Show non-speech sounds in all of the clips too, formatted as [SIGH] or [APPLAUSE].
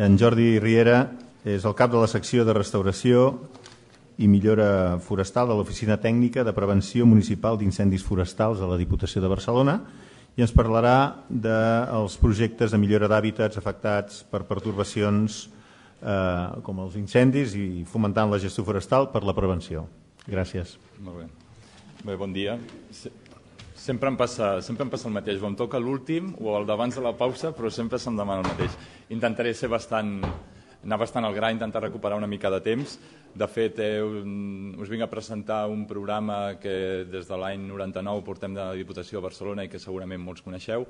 En Jordi Riera és el cap de la secció de restauració i millora forestal de l'Oficina Tècnica de Prevenció Municipal d'Incendis Forestals a la Diputació de Barcelona i ens parlarà dels de projectes de millora d'hàbitats afectats per pertorbacions eh, com els incendis i fomentant la gestió forestal per la prevenció. Gràcies. Molt bé. bé bon dia. Sempre em, passa, sempre em passa el mateix, o em toca l'últim o el d'abans de la pausa, però sempre se'm demana el mateix intentaré ser bastant, anar bastant al gra, intentar recuperar una mica de temps. De fet, eh, us vinc a presentar un programa que des de l'any 99 portem de la Diputació de Barcelona i que segurament molts coneixeu,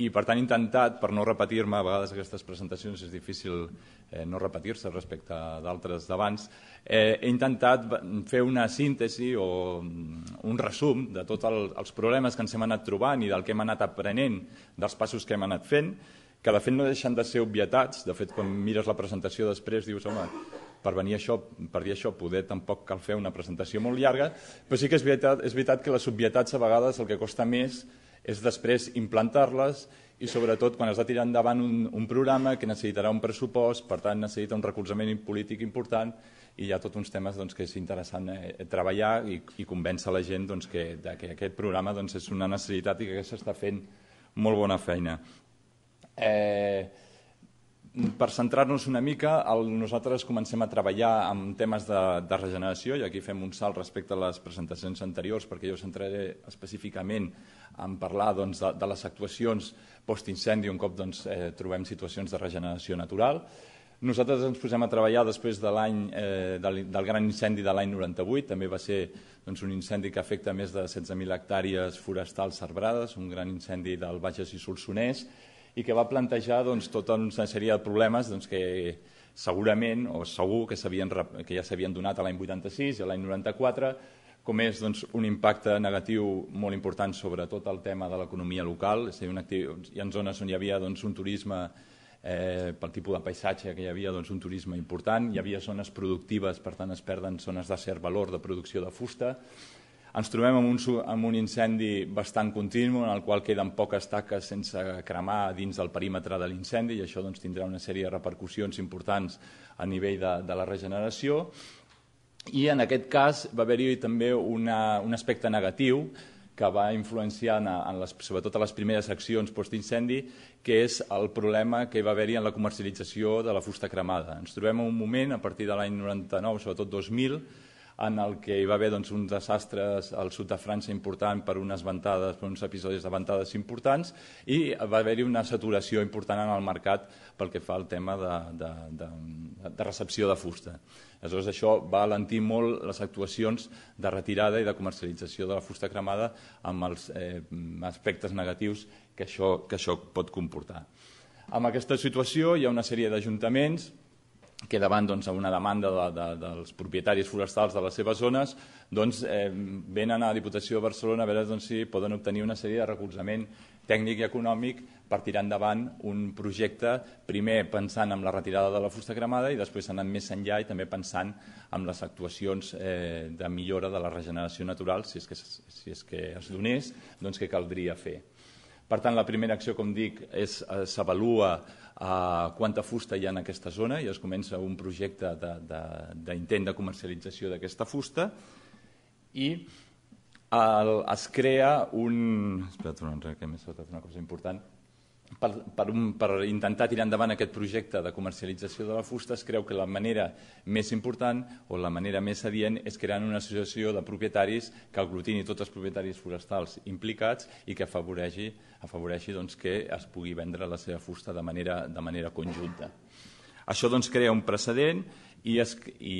i per tant intentat, per no repetir-me, a vegades aquestes presentacions és difícil eh, no repetir-se respecte d'altres d'abans, eh, he intentat fer una síntesi o mm, un resum de tots el, els problemes que ens hem anat trobant i del que hem anat aprenent, dels passos que hem anat fent, que de fet no deixen de ser obvietats, de fet quan mires la presentació després dius, home, per venir això, per dir això, poder tampoc cal fer una presentació molt llarga, però sí que és veritat, és veritat que les obvietats a vegades el que costa més és després implantar-les i sobretot quan has de tirar endavant un, un programa que necessitarà un pressupost, per tant necessita un recolzament polític important i hi ha tots uns temes doncs, que és interessant eh, treballar i, i convèncer la gent doncs, que, de, que aquest programa doncs, és una necessitat i que s'està fent molt bona feina. Eh, per centrar-nos una mica, el, nosaltres comencem a treballar amb temes de, de regeneració i aquí fem un salt respecte a les presentacions anteriors perquè jo centraré específicament en parlar doncs, de, de les actuacions post-incendi un cop doncs, eh, trobem situacions de regeneració natural. Nosaltres ens posem a treballar després de l'any eh, del, del gran incendi de l'any 98, també va ser doncs, un incendi que afecta més de 16.000 hectàrees forestals arbrades, un gran incendi del Bages i Solsonès, i que va plantejar doncs, tota una sèrie de problemes doncs, que segurament o segur que, que ja s'havien donat a l'any 86 i a l'any 94, com és doncs, un impacte negatiu molt important sobre tot el tema de l'economia local, és a dir, un doncs, hi ha zones on hi havia doncs, un turisme eh, pel tipus de paisatge que hi havia doncs, un turisme important, hi havia zones productives, per tant es perden zones de cert valor de producció de fusta, ens trobem amb un, amb un incendi bastant continu en el qual queden poques taques sense cremar dins del perímetre de l'incendi i això doncs, tindrà una sèrie de repercussions importants a nivell de, de la regeneració. I en aquest cas va haver-hi també una, un aspecte negatiu que va influenciar en, en les, sobretot a les primeres accions post-incendi, que és el problema que hi va haver-hi en la comercialització de la fusta cremada. Ens trobem en un moment, a partir de l'any 99, sobretot 2000, en el que hi va haver doncs, uns desastres al sud de França important per unes ventades, per uns episodis de ventades importants i va haver-hi una saturació important en el mercat pel que fa al tema de, de, de, de recepció de fusta. Aleshores, això va alentir molt les actuacions de retirada i de comercialització de la fusta cremada amb els eh, aspectes negatius que això, que això pot comportar. Amb aquesta situació hi ha una sèrie d'ajuntaments que davant doncs, una demanda de, de, dels propietaris forestals de les seves zones doncs, eh, venen a la Diputació de Barcelona a veure doncs, si poden obtenir una sèrie de recolzament tècnic i econòmic per tirar endavant un projecte, primer pensant en la retirada de la fusta cremada i després anant més enllà i també pensant en les actuacions eh, de millora de la regeneració natural, si és que, si és que es donés, doncs què caldria fer. Per tant, la primera acció, com dic, eh, s'avalua eh, quanta fusta hi ha en aquesta zona i es comença un projecte d'intent de, de, de comercialització d'aquesta fusta i el, es crea un... Espera't un altre, que m'he saltat una cosa important per, per, un, per intentar tirar endavant aquest projecte de comercialització de la fusta es creu que la manera més important o la manera més adient és crear una associació de propietaris que aglutini tots els propietaris forestals implicats i que afavoreixi, afavoreixi doncs, que es pugui vendre la seva fusta de manera, de manera conjunta. Això doncs, crea un precedent i es, i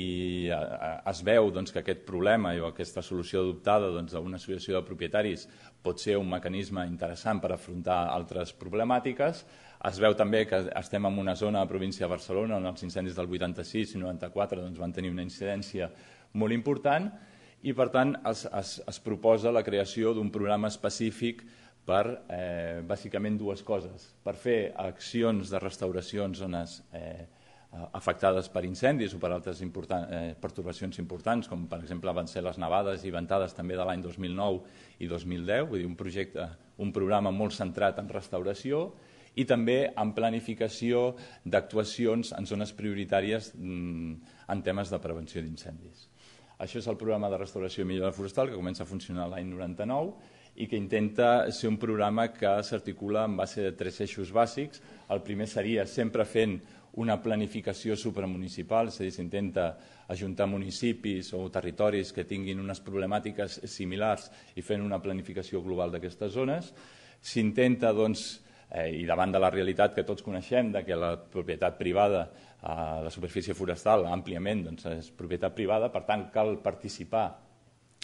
es veu doncs, que aquest problema o aquesta solució adoptada doncs, d'una associació de propietaris pot ser un mecanisme interessant per afrontar altres problemàtiques. Es veu també que estem en una zona de província de Barcelona on els incendis del 86 i 94 doncs, van tenir una incidència molt important i, per tant, es, es, es proposa la creació d'un programa específic per eh, bàsicament dues coses. Per fer accions de restauració en zones eh, Eh, afectades per incendis o per altres important, eh, perturbacions importants, com per exemple van ser les nevades i ventades també de l'any 2009 i 2010, vull dir, un projecte, un programa molt centrat en restauració i també en planificació d'actuacions en zones prioritàries mm, en temes de prevenció d'incendis. Això és el programa de restauració i millora forestal que comença a funcionar l'any 99 i que intenta ser un programa que s'articula en base de tres eixos bàsics. El primer seria sempre fent una planificació supramunicipal, és a dir, s'intenta ajuntar municipis o territoris que tinguin unes problemàtiques similars i fent una planificació global d'aquestes zones. S'intenta, doncs, eh, i davant de la realitat que tots coneixem, de que la propietat privada, eh, la superfície forestal, àmpliament, doncs, és propietat privada, per tant, cal participar,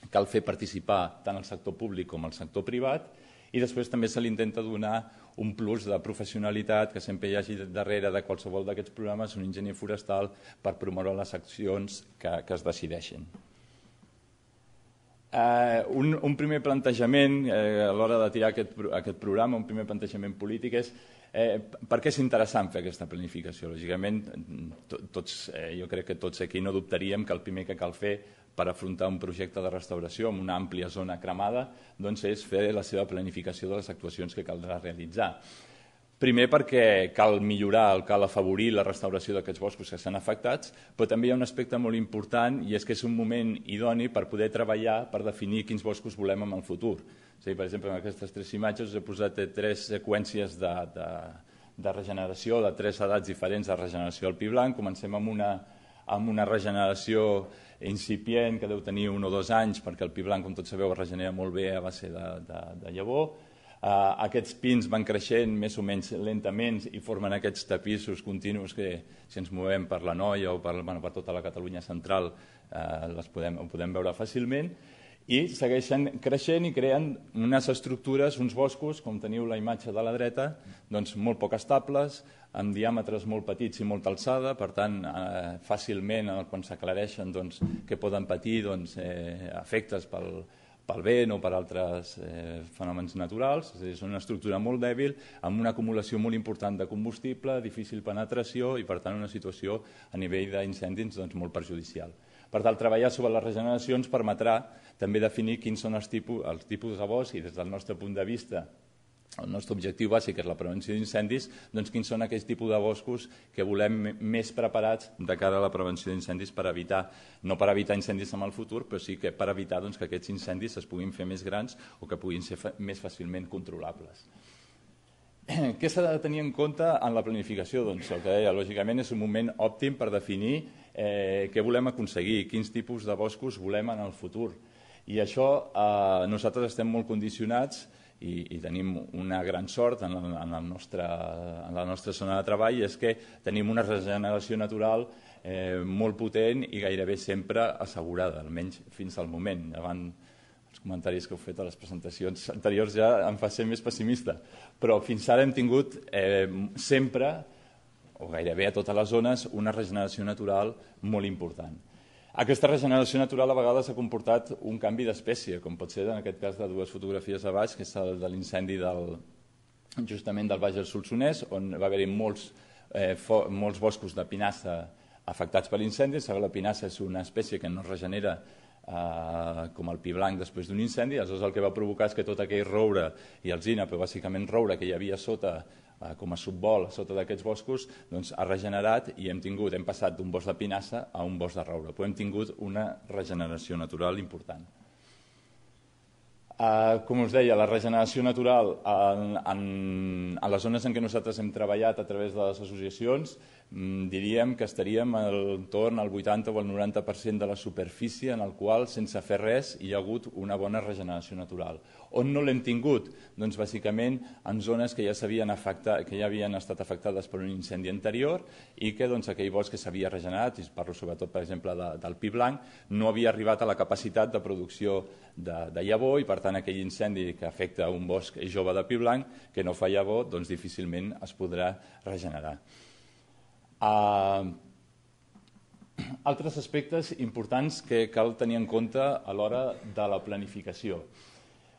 cal fer participar tant el sector públic com el sector privat, i després també se li intenta donar un plus de professionalitat que sempre hi hagi darrere de qualsevol d'aquests programes un enginyer forestal per promoure les accions que, que es decideixin. Uh, eh, un, un primer plantejament eh, a l'hora de tirar aquest, aquest programa, un primer plantejament polític és eh, per què és interessant fer aquesta planificació? Lògicament, to, tots, eh, jo crec que tots aquí no dubtaríem que el primer que cal fer per afrontar un projecte de restauració amb una àmplia zona cremada doncs és fer la seva planificació de les actuacions que caldrà realitzar. Primer perquè cal millorar, cal afavorir la restauració d'aquests boscos que s'han afectats, però també hi ha un aspecte molt important i és que és un moment idoni per poder treballar per definir quins boscos volem en el futur. És dir, per exemple, en aquestes tres imatges us he posat tres seqüències de, de, de regeneració, de tres edats diferents de regeneració del pi blanc. Comencem amb una amb una regeneració incipient que deu tenir un o dos anys, perquè el pi blanc, com tots sabeu, es regenera molt bé a base de, de, de llavor. Uh, aquests pins van creixent més o menys lentament i formen aquests tapissos continus que, si ens movem per la Noia o per, bueno, per tota la Catalunya central, uh, les podem, ho podem veure fàcilment i segueixen creixent i creen unes estructures, uns boscos, com teniu la imatge de la dreta, doncs molt poc estables, amb diàmetres molt petits i molta alçada, per tant, eh, fàcilment, eh, quan s'aclareixen doncs, que poden patir doncs, eh, efectes pel, pel vent o per altres eh, fenòmens naturals. És dir, és una estructura molt dèbil, amb una acumulació molt important de combustible, difícil penetració i, per tant, una situació a nivell d'incendis doncs, molt perjudicial. Per tant, treballar sobre les regeneracions permetrà també definir quins són els tipus, els tipus de bosc i des del nostre punt de vista el nostre objectiu bàsic és la prevenció d'incendis, doncs quins són aquells tipus de boscos que volem més preparats de cara a la prevenció d'incendis per evitar, no per evitar incendis en el futur, però sí que per evitar doncs, que aquests incendis es puguin fer més grans o que puguin ser fa més fàcilment controlables. [CLEARS THROAT] Què s'ha de tenir en compte en la planificació? Doncs el que deia, lògicament és un moment òptim per definir eh, què volem aconseguir, quins tipus de boscos volem en el futur, i això, eh, nosaltres estem molt condicionats i, i tenim una gran sort en, el, en, el nostre, en la nostra zona de treball, és que tenim una regeneració natural eh, molt potent i gairebé sempre assegurada, almenys fins al moment. Davant els comentaris que heu fet a les presentacions anteriors ja em fa ser més pessimista, però fins ara hem tingut eh, sempre, o gairebé a totes les zones, una regeneració natural molt important. Aquesta regeneració natural a vegades ha comportat un canvi d'espècie, com pot ser en aquest cas de dues fotografies a baix, que és el de l'incendi del, justament del Baix del Solsonès, on va haver-hi molts, eh, molts boscos de pinassa afectats per l'incendi. Sabeu, la pinassa és una espècie que no es regenera eh, com el pi blanc després d'un incendi, aleshores el que va provocar és que tot aquell roure i alzina, però bàsicament roure que hi havia sota Eh, com a subvol sota d'aquests boscos, doncs ha regenerat i hem tingut, hem passat d'un bosc de pinassa a un bosc de roure. Però hem tingut una regeneració natural important. Eh, com us deia, la regeneració natural en, en, en les zones en què nosaltres hem treballat a través de les associacions Mm, diríem que estaríem al torn al 80 o al 90% de la superfície en el qual, sense fer res, hi ha hagut una bona regeneració natural. On no l'hem tingut? Doncs bàsicament en zones que ja, afectat, que ja havien estat afectades per un incendi anterior i que doncs, aquell bosc que s'havia regenerat, i parlo sobretot, per exemple, de, del pi blanc, no havia arribat a la capacitat de producció de, de llavor i, per tant, aquell incendi que afecta un bosc jove de pi blanc que no fa llavor, doncs difícilment es podrà regenerar. Ehm, altres aspectes importants que cal tenir en compte a l'hora de la planificació.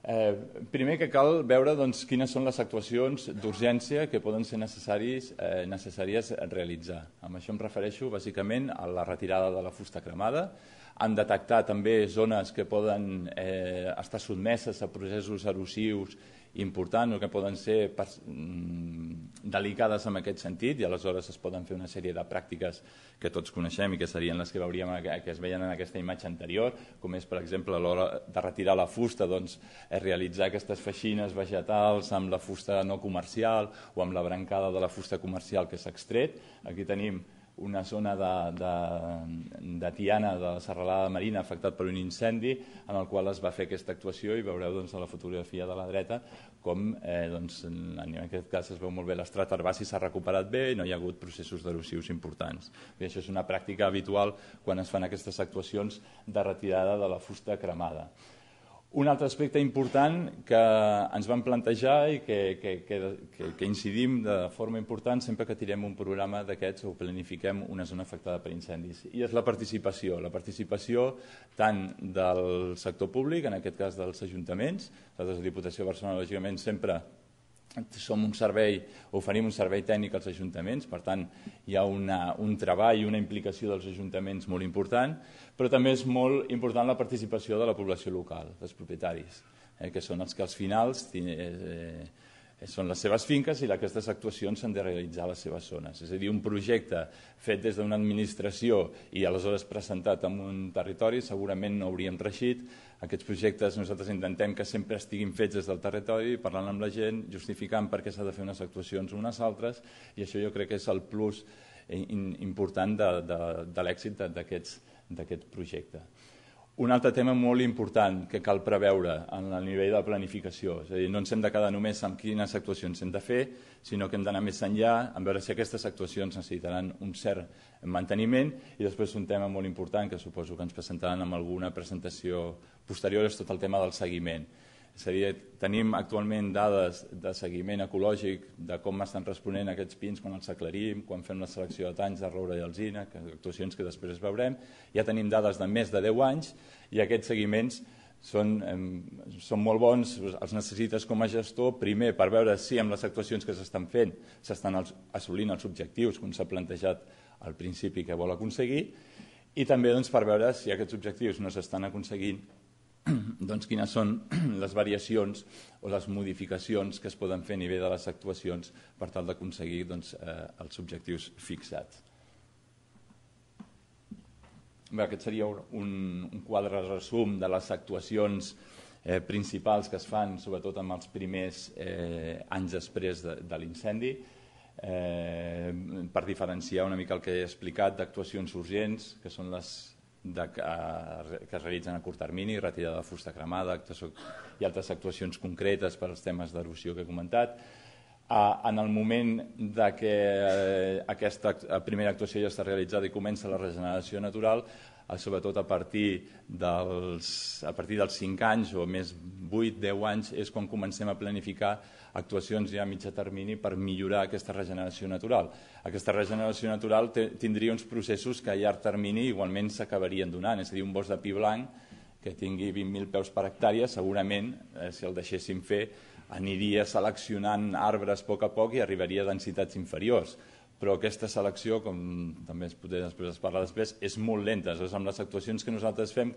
Eh, primer que cal veure doncs, quines són les actuacions d'urgència que poden ser necessaris, eh, necessàries realitzar. Amb això em refereixo bàsicament a la retirada de la fusta cremada, han detectat també zones que poden eh, estar sotmeses a processos erosius importants o que poden ser mm, delicades en aquest sentit i aleshores es poden fer una sèrie de pràctiques que tots coneixem i que serien les que veuríem eh, que es veien en aquesta imatge anterior, com és, per exemple, l'hora de retirar la fusta, doncs, realitzar aquestes feixines vegetals amb la fusta no comercial o amb la brancada de la fusta comercial que s'ha extret. Aquí tenim una zona de, de, de Tiana, de la serralada marina, afectat per un incendi, en el qual es va fer aquesta actuació i veureu doncs, a la fotografia de la dreta com eh, doncs, en aquest cas es veu molt bé l'estrat herbaci s'ha recuperat bé i no hi ha hagut processos erosius importants. I això és una pràctica habitual quan es fan aquestes actuacions de retirada de la fusta cremada. Un altre aspecte important que ens vam plantejar i que, que, que, que incidim de forma important sempre que tirem un programa d'aquests o planifiquem una zona afectada per incendis, i és la participació. La participació tant del sector públic, en aquest cas dels ajuntaments, de la Diputació de Barcelona, lògicament, sempre som un servei, oferim un servei tècnic als ajuntaments, per tant hi ha una, un treball i una implicació dels ajuntaments molt important, però també és molt important la participació de la població local, dels propietaris, eh, que són els que als finals eh, eh Eh, són les seves finques i aquestes actuacions s'han de realitzar a les seves zones. És a dir, un projecte fet des d'una administració i aleshores presentat en un territori segurament no hauríem reixit. Aquests projectes nosaltres intentem que sempre estiguin fets des del territori, parlant amb la gent, justificant per què s'ha de fer unes actuacions unes altres i això jo crec que és el plus important de, de, de l'èxit d'aquest projecte. Un altre tema molt important que cal preveure en el nivell de planificació, és a dir, no ens hem de quedar només amb quines actuacions hem de fer, sinó que hem d'anar més enllà, en veure si aquestes actuacions necessitaran un cert manteniment i després un tema molt important que suposo que ens presentaran amb alguna presentació posterior és tot el tema del seguiment. És a dir, tenim actualment dades de seguiment ecològic de com estan responent aquests pins quan els aclarim, quan fem la selecció de tanys de roure i alzina, que, actuacions que després veurem. Ja tenim dades de més de 10 anys i aquests seguiments són, són molt bons, els necessites com a gestor, primer per veure si amb les actuacions que s'estan fent s'estan assolint els objectius com s'ha plantejat al principi que vol aconseguir, i també doncs, per veure si aquests objectius no s'estan aconseguint doncs, quines són [CLEARS THROAT] les variacions o les modificacions que es poden fer a nivell de les actuacions per tal d'aconseguir doncs, eh, els objectius fixats. Bé, aquest seria un, un quadre resum de les actuacions eh, principals que es fan, sobretot en els primers eh, anys després de, de l'incendi, eh, per diferenciar una mica el que he explicat d'actuacions urgents, que són les de, que, eh, que es realitzen a curt termini, retirada de fusta cremada i altres actuacions concretes per als temes d'erosió que he comentat. Eh, en el moment de que eh, aquesta eh, primera actuació ja està realitzada i comença la regeneració natural, sobretot a partir, dels, a partir dels 5 anys o més 8-10 anys és quan comencem a planificar actuacions ja a mitjà termini per millorar aquesta regeneració natural. Aquesta regeneració natural tindria uns processos que a llarg termini igualment s'acabarien donant, és a dir, un bosc de pi blanc que tingui 20.000 peus per hectàrea, segurament, eh, si el deixéssim fer, aniria seleccionant arbres a poc a poc i arribaria a densitats inferiors però aquesta selecció, com també es pot després es parlar després, és molt lenta. Aleshores, amb les actuacions que nosaltres fem,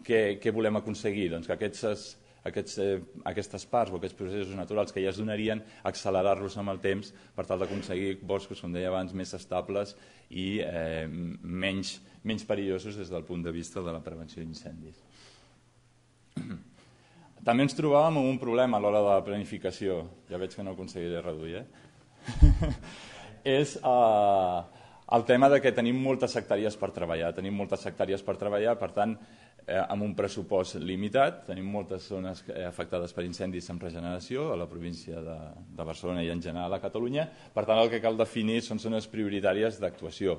què, què volem aconseguir? Doncs que aquestes aquests, eh, aquestes parts o aquests processos naturals que ja es donarien, accelerar-los amb el temps per tal d'aconseguir boscos, com deia abans, més estables i eh, menys, menys perillosos des del punt de vista de la prevenció d'incendis. [CLEARS THROAT] També ens trobàvem amb un problema a l'hora de la planificació. Ja veig que no aconseguiré reduir, eh? [LAUGHS] És... Eh, el tema de que tenim moltes hectàrees per treballar, tenim moltes hectàrees per treballar, per tant, eh, amb un pressupost limitat. Tenim moltes zones eh, afectades per incendis amb regeneració a la província de, de Barcelona i en general a Catalunya. Per tant, el que cal definir són zones prioritàries d'actuació.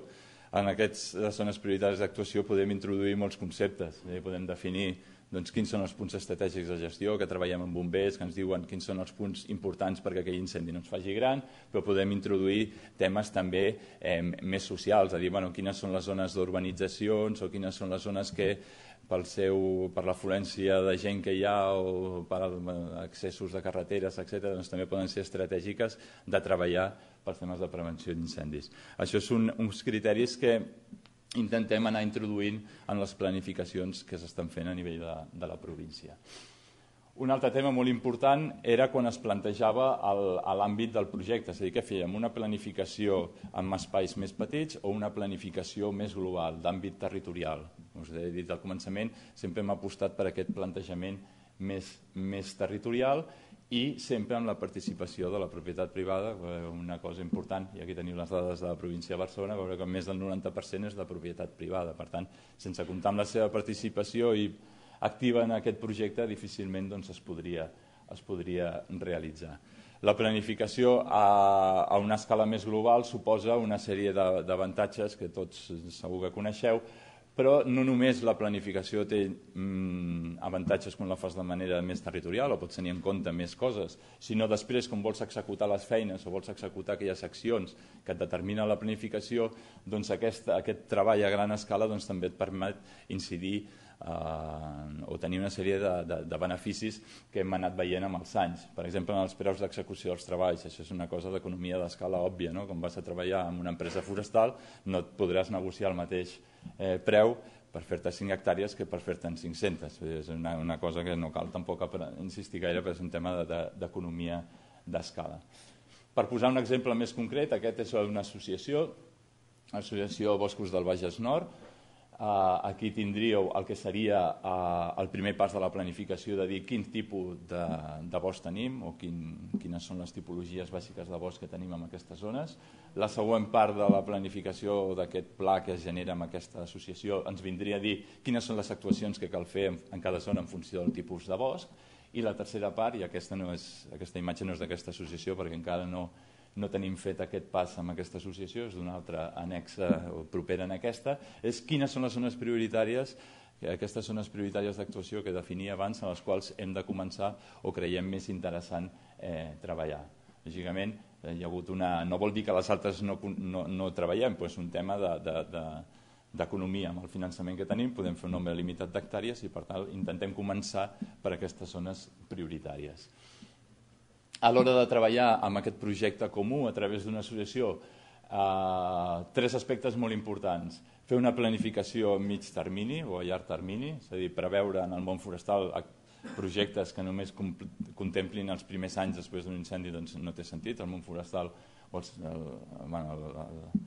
En aquestes eh, zones prioritàries d'actuació podem introduir molts conceptes. Eh, podem definir doncs, quins són els punts estratègics de gestió, que treballem amb bombers, que ens diuen quins són els punts importants perquè aquell incendi no ens faci gran, però podem introduir temes també eh, més socials, a dir, bueno, quines són les zones d'urbanitzacions o quines són les zones que pel seu, per l'afluència de gent que hi ha o per accessos de carreteres, etc., doncs també poden ser estratègiques de treballar pels temes de prevenció d'incendis. Això són uns criteris que intentem anar introduint en les planificacions que s'estan fent a nivell de, de la província. Un altre tema molt important era quan es plantejava l'àmbit del projecte, és a dir, què fèiem, una planificació amb espais més petits o una planificació més global, d'àmbit territorial. Us he dit al començament, sempre hem apostat per aquest plantejament més, més territorial i sempre amb la participació de la propietat privada, eh, una cosa important, i aquí teniu les dades de la província de Barcelona, veure que més del 90% és de propietat privada, per tant, sense comptar amb la seva participació i activa en aquest projecte difícilment doncs, es, podria, es podria realitzar. La planificació a, a una escala més global suposa una sèrie d'avantatges que tots segur que coneixeu, però no només la planificació té mm, avantatges quan la fas de manera més territorial o pots tenir en compte més coses, sinó després com vols executar les feines o vols executar aquelles accions que et determina la planificació, doncs aquest, aquest treball a gran escala doncs, també et permet incidir eh, o tenir una sèrie de, de, de beneficis que hem anat veient amb els anys. Per exemple, en els preus d'execució dels treballs, això és una cosa d'economia d'escala òbvia, no? com vas a treballar en una empresa forestal no et podràs negociar el mateix eh, preu per fer-te 5 hectàrees que per fer-te'n 500. És una, una cosa que no cal tampoc insistir gaire, perquè és un tema d'economia de, de, d'escala. Per posar un exemple més concret, aquest és una associació, l'Associació Boscos del Bages Nord, Eh, aquí tindríeu el que seria eh, el primer pas de la planificació de dir quin tipus de, de bosc tenim o quin, quines són les tipologies bàsiques de bosc que tenim en aquestes zones. La següent part de la planificació d'aquest pla que es genera amb aquesta associació ens vindria a dir quines són les actuacions que cal fer en, en cada zona en funció del tipus de bosc. I la tercera part, i aquesta, no és, aquesta imatge no és d'aquesta associació perquè encara no no tenim fet aquest pas amb aquesta associació, és d'una altra anexa mm. propera en aquesta, és quines són les zones prioritàries aquestes zones prioritàries d'actuació que definia abans en les quals hem de començar o creiem més interessant eh, treballar. Lògicament, eh, hi ha hagut una... no vol dir que les altres no, no, no treballem, però és un tema de, de, de, d'economia amb el finançament que tenim, podem fer un nombre limitat d'hectàrees i per tant intentem començar per aquestes zones prioritàries a l'hora de treballar amb aquest projecte comú a través d'una associació eh, tres aspectes molt importants. Fer una planificació a mig termini o a llarg termini, és a dir, preveure en el món forestal projectes que només contemplin els primers anys després d'un incendi doncs no té sentit, el món forestal o els, el, bueno, el, el,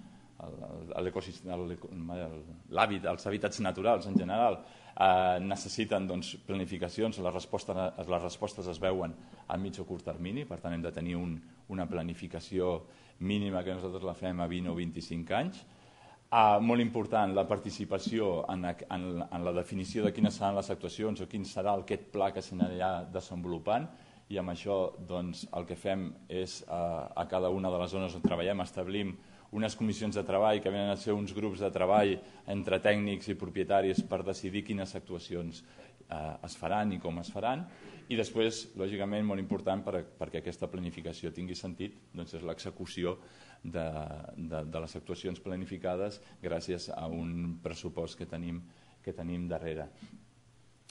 l'hàbit, els hàbitats naturals en general, eh, necessiten doncs, planificacions, les respostes, les respostes es veuen a mig o curt termini, per tant hem de tenir un, una planificació mínima que nosaltres la fem a 20 o 25 anys. Eh, molt important la participació en, en, en la definició de quines seran les actuacions o quin serà aquest pla que s'anirà desenvolupant i amb això doncs, el que fem és eh, a cada una de les zones on treballem establim unes comissions de treball que venen a ser uns grups de treball entre tècnics i propietaris per decidir quines actuacions eh, es faran i com es faran. I després, lògicament, molt important per, perquè aquesta planificació tingui sentit, doncs és l'execució de, de, de les actuacions planificades gràcies a un pressupost que tenim, que tenim darrere.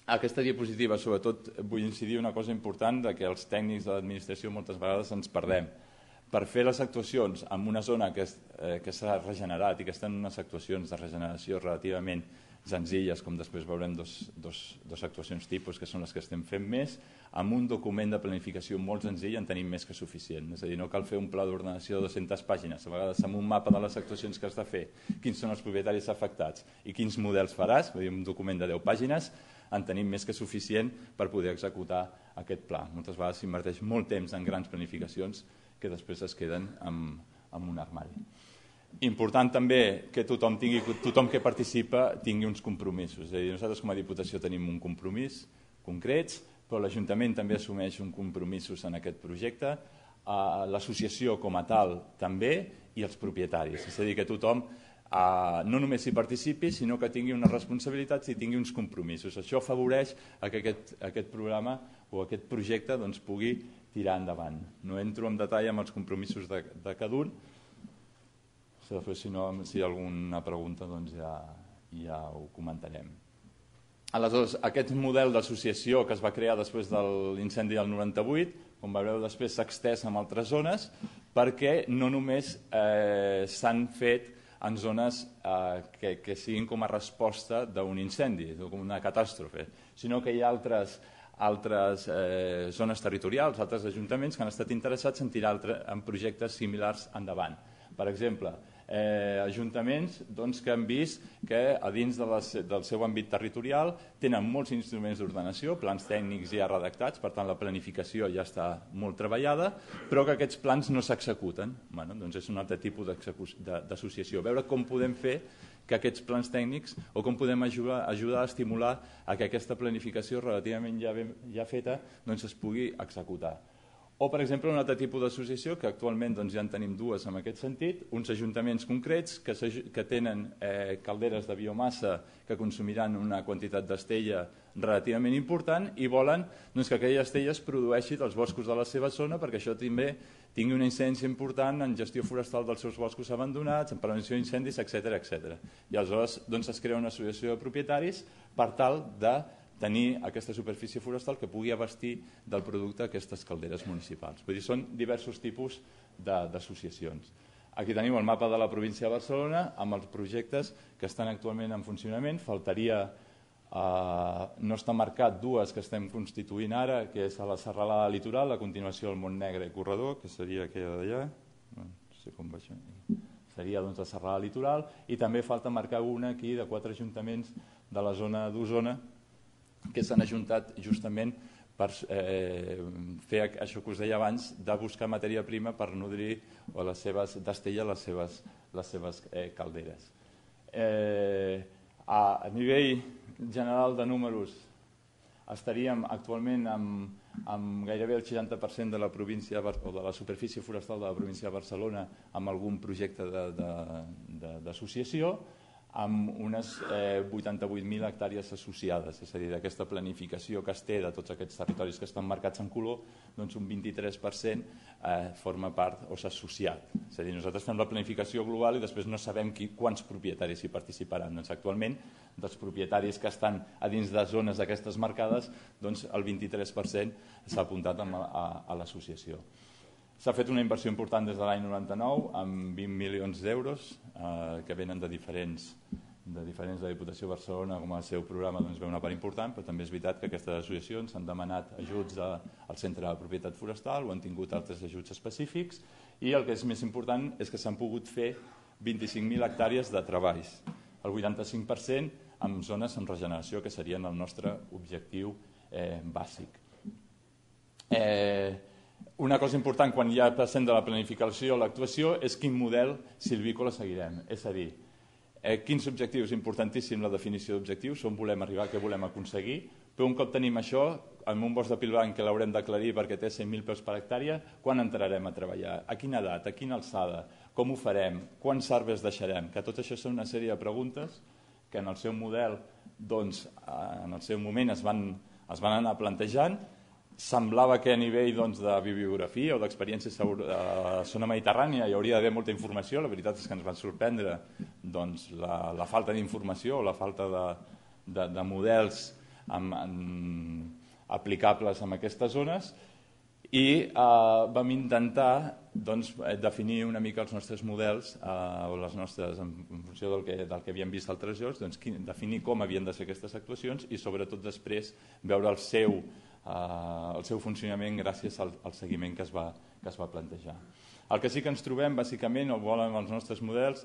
Aquesta diapositiva, sobretot, vull incidir una cosa important de que els tècnics de l'administració moltes vegades ens perdem. Mm per fer les actuacions en una zona que eh, s'ha regenerat i que estan unes actuacions de regeneració relativament senzilles, com després veurem dos, dos, dos actuacions tipus, que són les que estem fent més, amb un document de planificació molt senzill en tenim més que suficient. És a dir, no cal fer un pla d'ordenació de 200 pàgines, a vegades amb un mapa de les actuacions que has de fer, quins són els propietaris afectats i quins models faràs, dir, un document de 10 pàgines, en tenim més que suficient per poder executar aquest pla. Moltes vegades s'inverteix molt temps en grans planificacions que després es queden amb, amb un armari. Important també que tothom, tingui, tothom que participa tingui uns compromisos. És a dir, nosaltres com a Diputació tenim un compromís concrets, però l'Ajuntament també assumeix un compromisos en aquest projecte, l'associació com a tal també i els propietaris. És a dir, que tothom eh, no només hi participi, sinó que tingui unes responsabilitats i tingui uns compromisos. Això afavoreix a que aquest, aquest programa o aquest projecte doncs, pugui tirar endavant. No entro en detall amb els compromisos de, de cada un, si després si, no, si hi ha alguna pregunta doncs ja, ja ho comentarem. Aleshores, aquest model d'associació que es va crear després de l'incendi del 98, com veureu després s'ha extès en altres zones, perquè no només eh, s'han fet en zones eh, que, que siguin com a resposta d'un incendi, d'una catàstrofe, sinó que hi ha altres altres eh, zones territorials, altres ajuntaments que han estat interessats en tirar altre, en projectes similars endavant. Per exemple, eh, ajuntaments doncs, que han vist que a dins de les, del seu àmbit territorial tenen molts instruments d'ordenació, plans tècnics ja redactats, per tant la planificació ja està molt treballada, però que aquests plans no s'executen. Bueno, doncs és un altre tipus d'associació. Veure com podem fer que aquests plans tècnics o com podem ajudar, ajudar a estimular a que aquesta planificació relativament ja, ben, ja feta doncs es pugui executar. O, per exemple, un altre tipus d'associació, que actualment doncs, ja en tenim dues en aquest sentit, uns ajuntaments concrets que, que tenen eh, calderes de biomassa que consumiran una quantitat d'estella relativament important i volen doncs, que aquella estella es produeixi dels boscos de la seva zona perquè això també tingui una incidència important en gestió forestal dels seus boscos abandonats, en prevenció d'incendis, etc etc. I aleshores doncs, es crea una associació de propietaris per tal de tenir aquesta superfície forestal que pugui abastir del producte aquestes calderes municipals. Vull dir, són diversos tipus d'associacions. Aquí tenim el mapa de la província de Barcelona amb els projectes que estan actualment en funcionament. Faltaria, eh, no està marcat dues que estem constituint ara, que és a la Serralada Litoral, a continuació el Montnegre i Corredor, que seria aquella d'allà, no sé com va això, seria doncs, la Serralada Litoral, i també falta marcar una aquí de quatre ajuntaments de la zona d'Osona, que s'han ajuntat justament per eh, fer això que us deia abans, de buscar matèria prima per nodrir o les seves d'estella les seves, les seves eh, calderes. Eh, a, a nivell general de números, estaríem actualment amb, amb gairebé el 60% de la província o de la superfície forestal de la província de Barcelona amb algun projecte d'associació, de, de, de amb unes eh, 88.000 hectàrees associades, és a dir, d'aquesta planificació que es té de tots aquests territoris que estan marcats en color, doncs un 23% eh, forma part o s'ha associat. És a dir, nosaltres fem la planificació global i després no sabem qui, quants propietaris hi participaran. Doncs actualment, dels propietaris que estan a dins de zones d'aquestes marcades, doncs el 23% s'ha apuntat a, a, a l'associació. S'ha fet una inversió important des de l'any 99 amb 20 milions d'euros eh, que venen de diferents de diferents de la Diputació de Barcelona com el seu programa doncs, ve una part important, però també és veritat que aquestes associacions han demanat ajuts a, al Centre de Propietat Forestal o han tingut altres ajuts específics i el que és més important és que s'han pogut fer 25.000 hectàrees de treballs, el 85% amb zones en regeneració que serien el nostre objectiu eh, bàsic. Eh, una cosa important quan ja passem de la planificació a l'actuació és quin model silvícola seguirem. És a dir, eh, quins objectius, importantíssim la definició d'objectius, on volem arribar, què volem aconseguir, però un cop tenim això, amb un bosc de pil blanc que l'haurem d'aclarir perquè té 100.000 peus per hectàrea, quan entrarem a treballar? A quina edat? A quina alçada? Com ho farem? Quants arbres deixarem? Que tot això són una sèrie de preguntes que en el seu model, doncs, eh, en el seu moment es van, es van anar plantejant semblava que a nivell doncs, de bibliografia o d'experiència a eh, zona mediterrània hi hauria d'haver molta informació, la veritat és que ens van sorprendre doncs, la, la falta d'informació o la falta de, de, de models amb, amb, aplicables en aquestes zones i eh, vam intentar doncs, eh, definir una mica els nostres models eh, o les nostres, en funció del que, del que havíem vist altres llocs, doncs, definir com havien de ser aquestes actuacions i sobretot després veure el seu Eh, el seu funcionament gràcies al, al seguiment que es, va, que es va plantejar. El que sí que ens trobem, bàsicament, o volen els nostres models,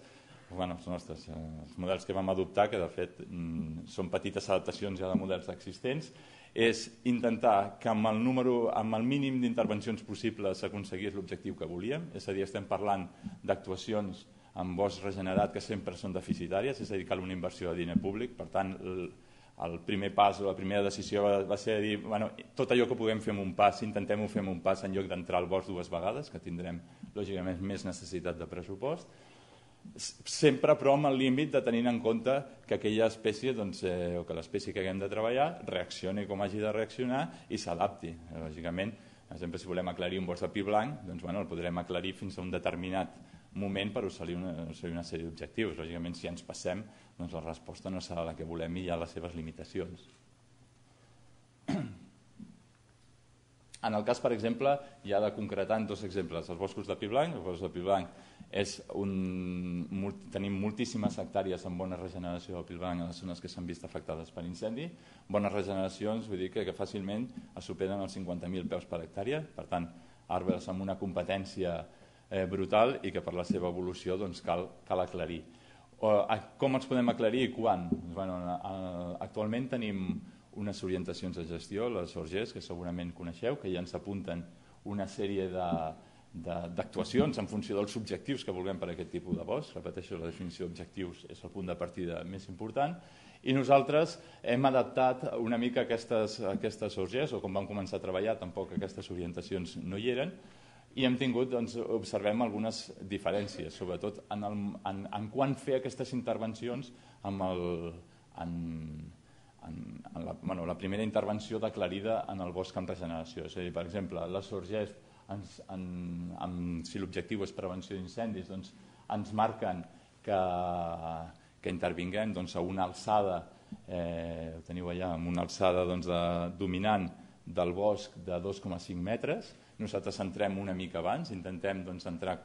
bueno, els nostres, eh, els models que vam adoptar, que de fet mm, són petites adaptacions ja de models existents, és intentar que amb el, número, amb el mínim d'intervencions possibles s'aconseguís l'objectiu que volíem, és a dir, estem parlant d'actuacions amb bosc regenerat que sempre són deficitàries, és a dir, cal una inversió de diner públic, per tant, el, el primer pas o la primera decisió va, va ser dir bueno, tot allò que puguem fer amb un pas, intentem-ho fer amb un pas en lloc d'entrar al bosc dues vegades, que tindrem lògicament més necessitat de pressupost, sempre però amb el límit de tenir en compte que aquella espècie doncs, eh, o que l'espècie que haguem de treballar reaccioni com hagi de reaccionar i s'adapti. Lògicament, per exemple, si volem aclarir un bosc de pi blanc, doncs, bueno, el podrem aclarir fins a un determinat moment per assolir una, assolir una sèrie d'objectius. Lògicament, si ens passem, doncs la resposta no serà la que volem i hi ha les seves limitacions. [CLEARS THROAT] En el cas, per exemple, ja de concretar en dos exemples, els boscos de pi blanc, els boscos de pi blanc és un, molt, tenim moltíssimes hectàrees amb bona regeneració del pi blanc a les zones que s'han vist afectades per incendi, bones regeneracions, vull dir que, que fàcilment es superen els 50.000 peus per hectàrea, per tant, arbres amb una competència eh, brutal i que per la seva evolució doncs, cal, cal aclarir. O, a, com ens podem aclarir i quan? Doncs, bueno, a, a, actualment tenim unes orientacions de gestió, les ORGES, que segurament coneixeu, que ja ens apunten una sèrie de, d'actuacions en funció dels objectius que vulguem per a aquest tipus de bosc. Repeteixo, la definició d'objectius és el punt de partida més important. I nosaltres hem adaptat una mica aquestes, aquestes orgies, o com vam començar a treballar, tampoc aquestes orientacions no hi eren, i hem tingut, doncs, observem algunes diferències, sobretot en, el, en, en quan fer aquestes intervencions amb el, en, en, en la, bueno, la primera intervenció declarida en el bosc en regeneració. És a dir, per exemple, la Sorgef, ens, en, en, si l'objectiu és prevenció d'incendis, doncs, ens marquen que, que intervinguem doncs, a una alçada, eh, ho teniu allà, amb una alçada doncs, de, dominant del bosc de 2,5 metres, nosaltres entrem una mica abans, intentem doncs, entrar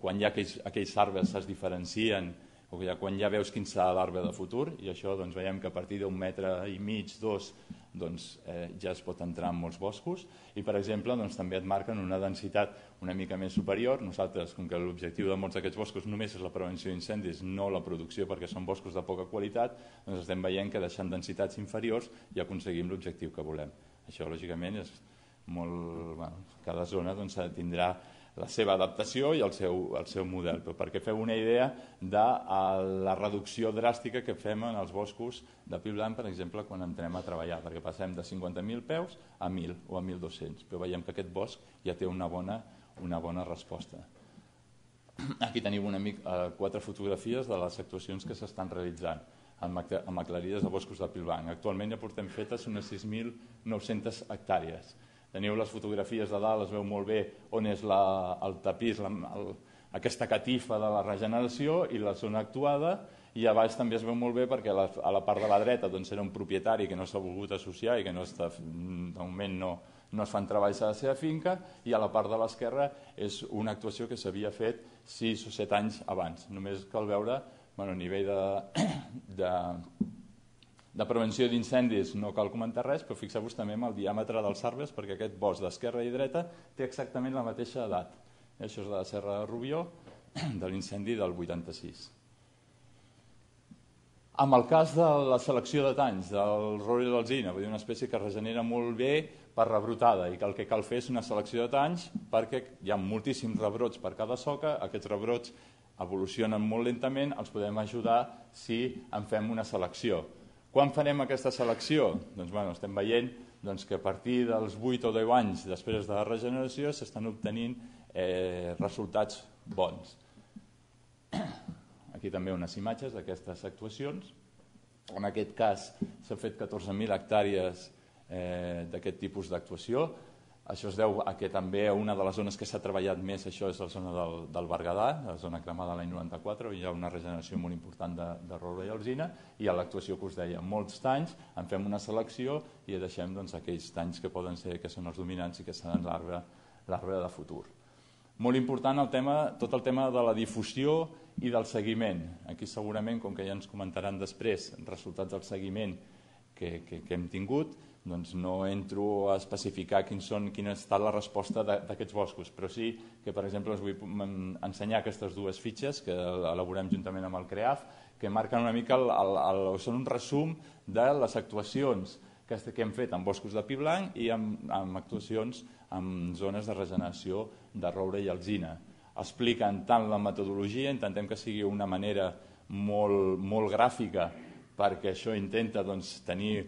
quan ja aquells, aquells arbres es diferencien o ja, quan ja veus quin serà l'arbre de futur i això doncs, veiem que a partir d'un metre i mig, dos, doncs, eh, ja es pot entrar en molts boscos i per exemple doncs, també et marquen una densitat una mica més superior. Nosaltres, com que l'objectiu de molts d'aquests boscos només és la prevenció d'incendis, no la producció perquè són boscos de poca qualitat, doncs estem veient que deixant densitats inferiors ja aconseguim l'objectiu que volem. Això lògicament és molt, bueno, cada zona doncs, tindrà la seva adaptació i el seu, el seu model, però perquè feu una idea de la reducció dràstica que fem en els boscos de pi blanc, per exemple, quan entrem a treballar, perquè passem de 50.000 peus a 1.000 o a 1.200, però veiem que aquest bosc ja té una bona, una bona resposta. Aquí teniu una mica, eh, quatre fotografies de les actuacions que s'estan realitzant amb aclarides de boscos de Pilbanc. Actualment ja portem fetes unes 6.900 hectàrees Teniu les fotografies de dalt, es veu molt bé on és la, el tapís, la, el, aquesta catifa de la regeneració i la zona actuada, i a baix també es veu molt bé perquè a la, a la part de la dreta doncs, era un propietari que no s'ha volgut associar i que no està, de moment no, no es fan treballs a la seva finca, i a la part de l'esquerra és una actuació que s'havia fet 6 o 7 anys abans. Només cal veure bueno, a nivell de, de de prevenció d'incendis no cal comentar res, però fixeu-vos també en el diàmetre dels arbres, perquè aquest bosc d'esquerra i dreta té exactament la mateixa edat. I això és de la Serra de Rubió, [CLEARS THROAT] de l'incendi del 86. Amb el cas de la selecció de tanys, del roure d'alzina, vull dir, una espècie que regenera molt bé per rebrotada i que el que cal fer és una selecció de tanys perquè hi ha moltíssims rebrots per cada soca, aquests rebrots evolucionen molt lentament, els podem ajudar si en fem una selecció quan farem aquesta selecció? Doncs bueno, estem veient doncs, que a partir dels 8 o 10 anys després de la regeneració s'estan obtenint eh, resultats bons. Aquí també unes imatges d'aquestes actuacions. En aquest cas s'han fet 14.000 hectàrees eh, d'aquest tipus d'actuació això es deu a que també una de les zones que s'ha treballat més, això és la zona del, del Berguedà, la zona cremada l'any 94, hi ha una regeneració molt important de, de roure i alzina, i a l'actuació que us deia, molts tanys, en fem una selecció i deixem doncs, aquells tanys que poden ser, que són els dominants i que seran l'arbre de futur. Molt important el tema, tot el tema de la difusió i del seguiment. Aquí segurament, com que ja ens comentaran després resultats del seguiment que, que, que hem tingut, doncs no entro a especificar quin són, quina ha estat la resposta d'aquests boscos, però sí que, per exemple, us vull mm, ensenyar aquestes dues fitxes que elaborem juntament amb el CREAF, que marquen una mica, el, el, el, són un resum de les actuacions que, que hem fet amb boscos de pi blanc i amb, amb actuacions en zones de regeneració de roure i alzina. Expliquen tant la metodologia, intentem que sigui una manera molt, molt gràfica perquè això intenta doncs, tenir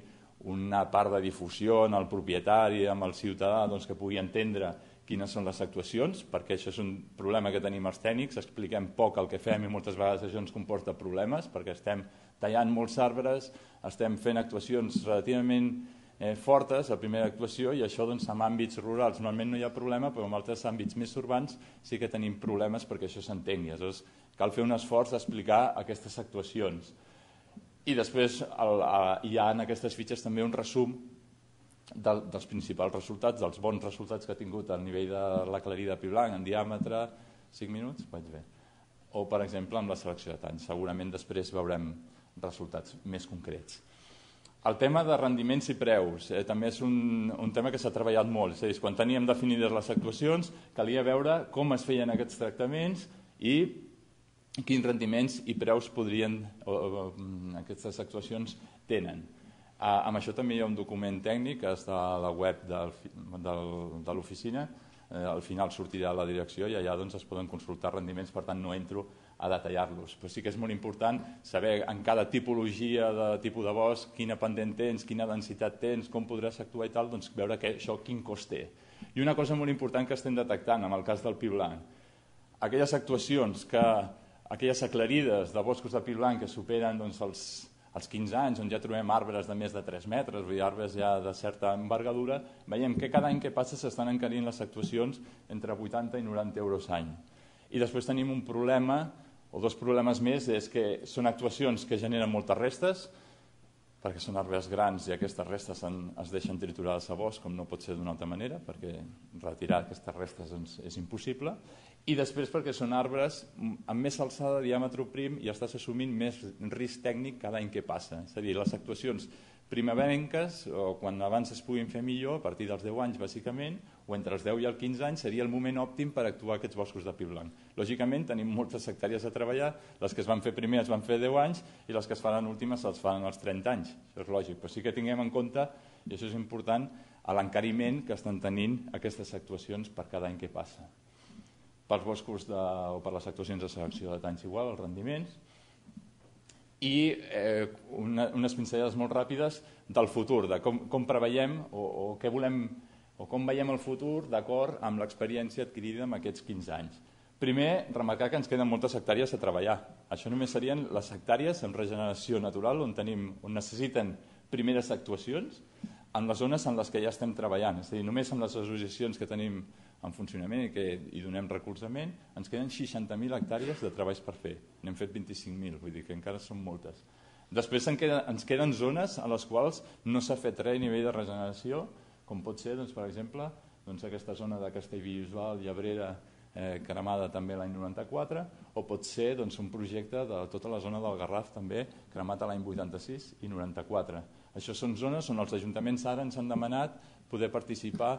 una part de difusió en el propietari, amb el ciutadà, doncs, que pugui entendre quines són les actuacions, perquè això és un problema que tenim els tècnics, expliquem poc el que fem i moltes vegades això ens comporta problemes, perquè estem tallant molts arbres, estem fent actuacions relativament eh, fortes, la primera actuació, i això doncs, en àmbits rurals normalment no hi ha problema, però en altres àmbits més urbans sí que tenim problemes perquè això s'entengui. Aleshores, cal fer un esforç d'explicar aquestes actuacions. I després el, a, hi ha en aquestes fitxes també un resum del, dels principals resultats, dels bons resultats que ha tingut al nivell de la clarida de pi blanc, en diàmetre, 5 minuts, vaig bé. O, per exemple, amb la selecció de tants. Segurament després veurem resultats més concrets. El tema de rendiments i preus eh, també és un, un tema que s'ha treballat molt. És a dir, quan teníem definides les actuacions, calia veure com es feien aquests tractaments i quins rendiments i preus podrien, o, o, mm, aquestes actuacions tenen. Ah, amb això també hi ha un document tècnic que està a la web del, del, de l'oficina, uh, al final sortirà la direcció i allà doncs, es poden consultar rendiments, per tant no entro a detallar-los. Però sí que és molt important saber en cada tipologia de tipus de bosc, quina pendent tens, quina densitat tens, com podràs actuar i tal, doncs veure que això quin cost té. I una cosa molt important que estem detectant amb el cas del pi blanc, aquelles actuacions que aquelles aclarides de boscos de pi blanc que superen doncs, els, els 15 anys, on ja trobem arbres de més de 3 metres, vull dir, arbres ja de certa envergadura, veiem que cada any que passa s'estan encarint les actuacions entre 80 i 90 euros any. I després tenim un problema, o dos problemes més, és que són actuacions que generen moltes restes, perquè són arbres grans i aquestes restes es deixen triturades a bosc, com no pot ser d'una altra manera, perquè retirar aquestes restes doncs, és impossible, i després perquè són arbres amb més alçada, de diàmetre prim, i estàs assumint més risc tècnic cada any que passa. És a dir, les actuacions primaverenques, o quan abans es puguin fer millor, a partir dels 10 anys, bàsicament, o entre els 10 i els 15 anys seria el moment òptim per actuar aquests boscos de pi blanc. Lògicament tenim moltes hectàrees a treballar, les que es van fer primer es van fer 10 anys i les que es faran últimes se'ls faran als 30 anys, això és lògic, però sí que tinguem en compte, i això és important, l'encariment que estan tenint aquestes actuacions per cada any que passa. Pels boscos de, o per les actuacions de selecció de tants igual, els rendiments, i eh, una, unes pinzellades molt ràpides del futur, de com, com preveiem o, o què volem o com veiem el futur d'acord amb l'experiència adquirida en aquests 15 anys. Primer, remarcar que ens queden moltes hectàrees a treballar. Això només serien les hectàrees amb regeneració natural, on, tenim, on necessiten primeres actuacions, en les zones en les que ja estem treballant. És a dir, només amb les associacions que tenim en funcionament i que hi donem recolzament, ens queden 60.000 hectàrees de treballs per fer. N'hem fet 25.000, vull dir que encara són moltes. Després queda, ens queden zones a les quals no s'ha fet res a nivell de regeneració com pot ser, doncs, per exemple, doncs, aquesta zona de Castellbisbal, Llebrera, eh, cremada també l'any 94, o pot ser doncs, un projecte de tota la zona del Garraf també cremat l'any 86 i 94. Això són zones on els ajuntaments ara ens han demanat poder participar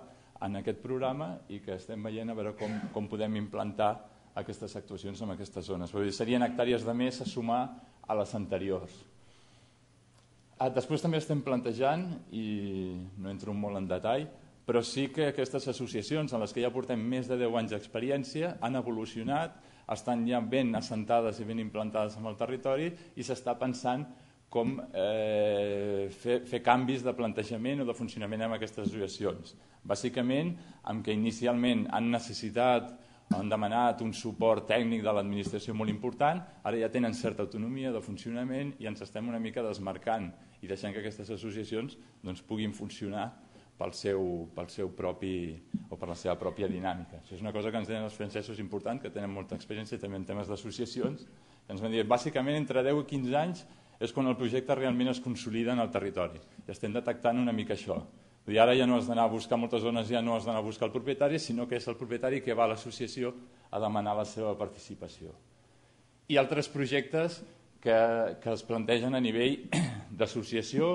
en aquest programa i que estem veient a veure com, com podem implantar aquestes actuacions en aquestes zones. Serien hectàrees de més a sumar a les anteriors. Ah, després també estem plantejant, i no entro molt en detall, però sí que aquestes associacions en les que ja portem més de 10 anys d'experiència han evolucionat, estan ja ben assentades i ben implantades en el territori i s'està pensant com eh, fer, fer canvis de plantejament o de funcionament amb aquestes associacions. Bàsicament, amb que inicialment han necessitat han demanat un suport tècnic de l'administració molt important, ara ja tenen certa autonomia de funcionament i ens estem una mica desmarcant i deixant que aquestes associacions doncs, puguin funcionar pel seu, pel seu propi o per la seva pròpia dinàmica. Això és una cosa que ens tenen els francesos important, que tenen molta experiència també en temes d'associacions, que ens van dir bàsicament entre 10 i 15 anys és quan el projecte realment es consolida en el territori. I estem detectant una mica això i ara ja no has d'anar a buscar, moltes zones ja no has d'anar a buscar el propietari, sinó que és el propietari que va a l'associació a demanar la seva participació. I altres projectes que, que es plantegen a nivell [CLEARS THROAT] d'associació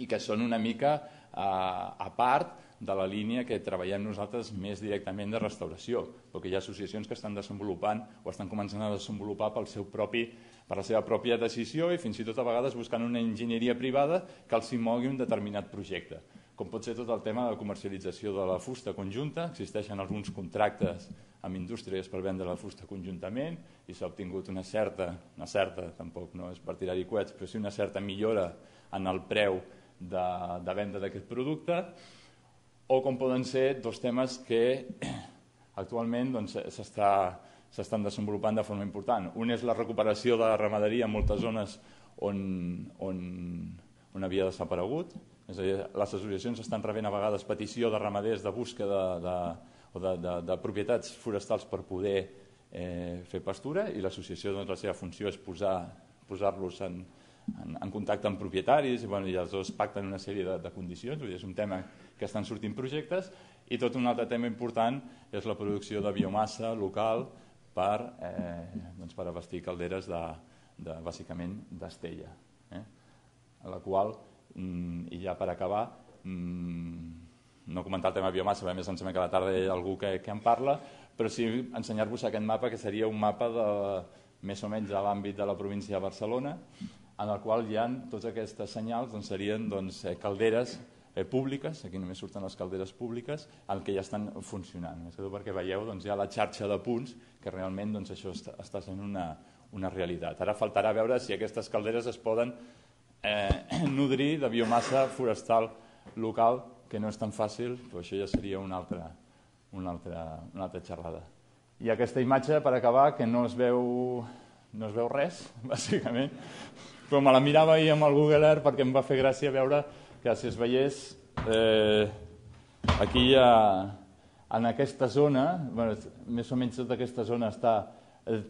i que són una mica eh, a part de la línia que treballem nosaltres més directament de restauració, perquè hi ha associacions que estan desenvolupant o estan començant a desenvolupar pel seu propi, per la seva pròpia decisió i fins i tot a vegades buscant una enginyeria privada que els hi mogui un determinat projecte com pot ser tot el tema de comercialització de la fusta conjunta. Existeixen alguns contractes amb indústries per vendre la fusta conjuntament i s'ha obtingut una certa, una certa, tampoc no és per tirar-hi coets, però sí una certa millora en el preu de, de venda d'aquest producte, o com poden ser dos temes que [CLEARS THROAT] actualment doncs, s'estan doncs, desenvolupant de forma important. Un és la recuperació de la ramaderia en moltes zones on, on, on havia desaparegut, és a dir, les associacions estan rebent a vegades petició de ramaders de busca de, de, o de, de, de propietats forestals per poder eh, fer pastura i l'associació doncs, la seva funció és posar-los posar, en, en, en contacte amb propietaris i, bueno, i els dos pacten una sèrie de, de condicions, vull dir, és un tema que estan sortint projectes i tot un altre tema important és la producció de biomassa local per, eh, doncs per abastir calderes de, de bàsicament d'estella, eh? a la qual Mm, I ja per acabar, mm, no comentar el tema de biomassa, a més em sembla que a la tarda hi ha algú que, que en parla, però sí ensenyar-vos aquest mapa, que seria un mapa de, més o menys de l'àmbit de la província de Barcelona, en el qual hi ha tots aquestes senyals, doncs serien doncs, eh, calderes eh, públiques, aquí només surten les calderes públiques, en què ja estan funcionant. Més que tot perquè veieu doncs, hi ha la xarxa de punts, que realment doncs, això està, està sent una, una realitat. Ara faltarà veure si aquestes calderes es poden eh, [CLEARS THROAT] nodrir de biomassa forestal local, que no és tan fàcil, però això ja seria una altra, una altra, una altra xerrada. I aquesta imatge, per acabar, que no es veu, no es veu res, [LAUGHS] bàsicament, però me la mirava ahir amb el Google Earth perquè em va fer gràcia veure que si es veiés eh, aquí ha, eh, en aquesta zona, bueno, més o menys tota aquesta zona està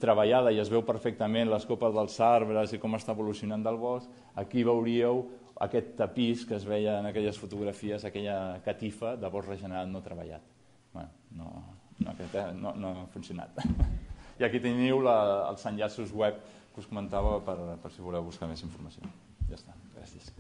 treballada i es veu perfectament les copes dels arbres i com està evolucionant del bosc, aquí veuríeu aquest tapís que es veia en aquelles fotografies, aquella catifa de bosc regenerat no treballat. Bueno, no, no, aquest, eh, no, no ha funcionat. [LAUGHS] I aquí teniu la, els enllaços web que us comentava per, per si voleu buscar més informació. Ja està, gràcies.